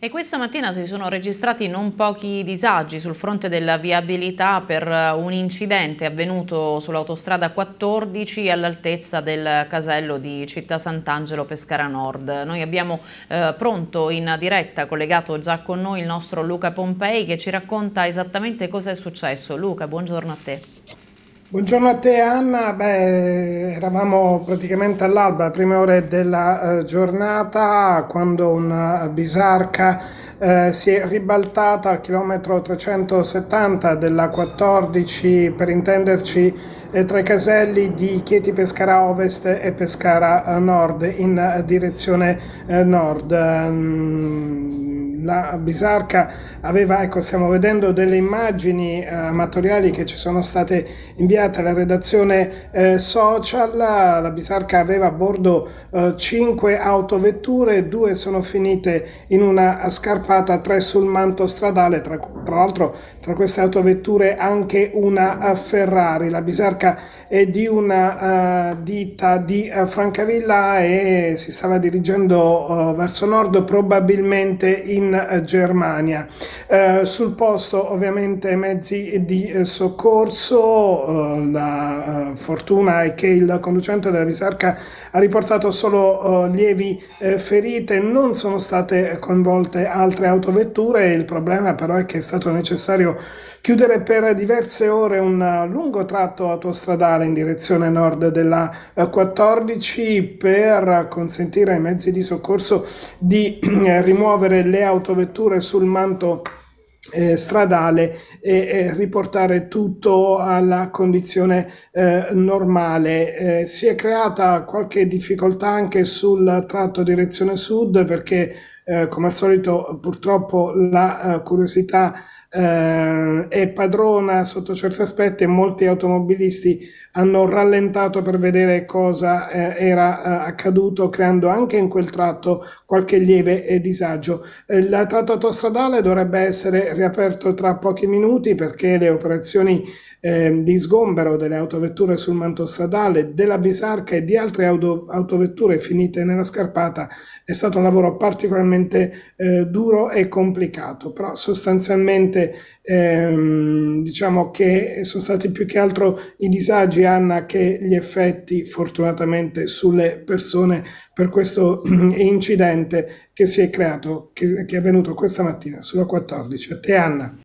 E questa mattina si sono registrati non pochi disagi sul fronte della viabilità per eh, un incidente avvenuto sull'autostrada 14 all'altezza del casello di Città Sant'Angelo Pescara Nord. Noi abbiamo eh, pronto in diretta, collegato già con noi, il nostro Luca Pompei che ci racconta esattamente cosa è successo. Luca, buongiorno a te. Buongiorno a te Anna, Beh, eravamo praticamente all'alba, prime ore della eh, giornata, quando una bisarca eh, si è ribaltata al chilometro 370 della 14, per intenderci, eh, tra i caselli di Chieti Pescara Ovest e Pescara eh, Nord in eh, direzione eh, nord. Ehm, la bisarca aveva, ecco, stiamo vedendo delle immagini eh, amatoriali che ci sono state inviate alla redazione eh, social, la, la Bisarca aveva a bordo eh, 5 autovetture, due sono finite in una scarpata, tre sul manto stradale, tra, tra l'altro tra queste autovetture anche una Ferrari, la Bisarca è di una uh, ditta di uh, Francavilla e si stava dirigendo uh, verso nord probabilmente in Germania. Eh, sul posto ovviamente mezzi di eh, soccorso, eh, la eh, fortuna è che il conducente della bisarca ha riportato solo lievi ferite, non sono state coinvolte altre autovetture, il problema però è che è stato necessario chiudere per diverse ore un lungo tratto autostradale in direzione nord della 14 per consentire ai mezzi di soccorso di rimuovere le autovetture sul manto eh, stradale e, e, riportare tutto alla condizione eh, normale. Eh, si è creata qualche difficoltà anche sul tratto direzione sud perché eh, come al solito purtroppo la eh, curiosità eh, è padrona sotto certi aspetti e molti automobilisti hanno rallentato per vedere cosa eh, era eh, accaduto, creando anche in quel tratto qualche lieve eh, disagio. il eh, tratto autostradale dovrebbe essere riaperto tra pochi minuti perché le operazioni ehm, di sgombero delle autovetture sul manto stradale, della bisarca e di altre auto, autovetture finite nella scarpata è stato un lavoro particolarmente eh, duro e complicato, però sostanzialmente ehm, diciamo che sono stati più che altro i disagi Anna che gli effetti fortunatamente sulle persone per questo incidente che si è creato, che, che è avvenuto questa mattina sulla 14. A te Anna.